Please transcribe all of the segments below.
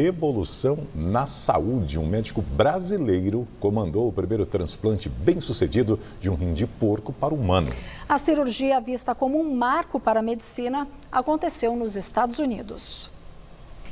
revolução na saúde. Um médico brasileiro comandou o primeiro transplante bem-sucedido de um rim de porco para humano. A cirurgia, vista como um marco para a medicina, aconteceu nos Estados Unidos.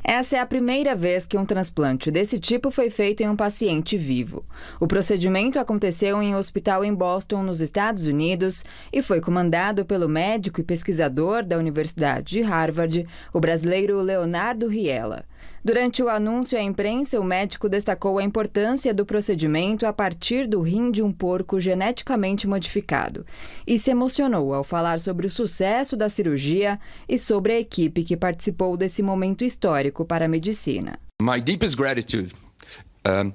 Essa é a primeira vez que um transplante desse tipo foi feito em um paciente vivo. O procedimento aconteceu em um hospital em Boston, nos Estados Unidos, e foi comandado pelo médico e pesquisador da Universidade de Harvard, o brasileiro Leonardo Riella. Durante o anúncio à imprensa, o médico destacou a importância do procedimento a partir do rim de um porco geneticamente modificado e se emocionou ao falar sobre o sucesso da cirurgia e sobre a equipe que participou desse momento histórico para a medicina. My deepest gratitude um,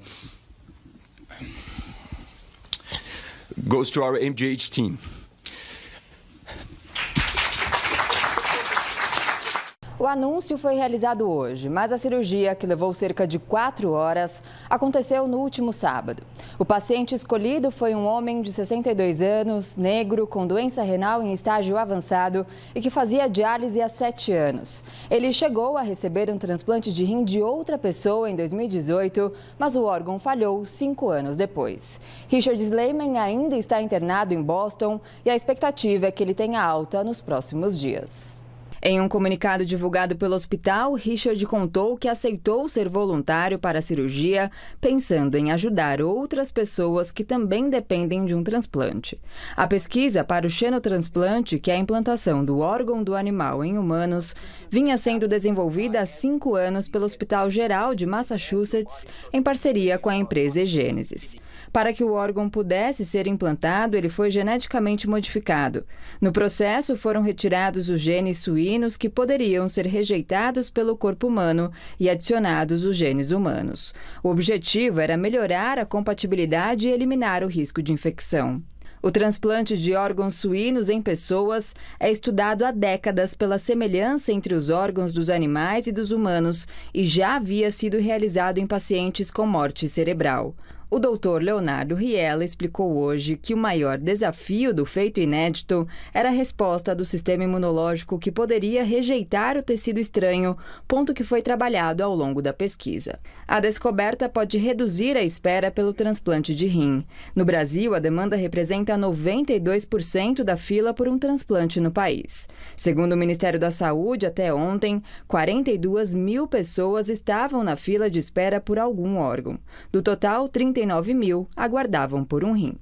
goes to our MGH team. O anúncio foi realizado hoje, mas a cirurgia, que levou cerca de quatro horas, aconteceu no último sábado. O paciente escolhido foi um homem de 62 anos, negro, com doença renal em estágio avançado e que fazia diálise há sete anos. Ele chegou a receber um transplante de rim de outra pessoa em 2018, mas o órgão falhou cinco anos depois. Richard Sleiman ainda está internado em Boston e a expectativa é que ele tenha alta nos próximos dias. Em um comunicado divulgado pelo hospital, Richard contou que aceitou ser voluntário para a cirurgia, pensando em ajudar outras pessoas que também dependem de um transplante. A pesquisa para o xenotransplante, que é a implantação do órgão do animal em humanos, vinha sendo desenvolvida há cinco anos pelo Hospital Geral de Massachusetts, em parceria com a empresa Gênesis. Para que o órgão pudesse ser implantado, ele foi geneticamente modificado. No processo, foram retirados os genes suíços felinos que poderiam ser rejeitados pelo corpo humano e adicionados os genes humanos. O objetivo era melhorar a compatibilidade e eliminar o risco de infecção. O transplante de órgãos suínos em pessoas é estudado há décadas pela semelhança entre os órgãos dos animais e dos humanos e já havia sido realizado em pacientes com morte cerebral. O doutor Leonardo Riella explicou hoje que o maior desafio do feito inédito era a resposta do sistema imunológico que poderia rejeitar o tecido estranho, ponto que foi trabalhado ao longo da pesquisa. A descoberta pode reduzir a espera pelo transplante de rim. No Brasil, a demanda representa 92% da fila por um transplante no país. Segundo o Ministério da Saúde, até ontem, 42 mil pessoas estavam na fila de espera por algum órgão. Do total, 30 39 mil aguardavam por um rim.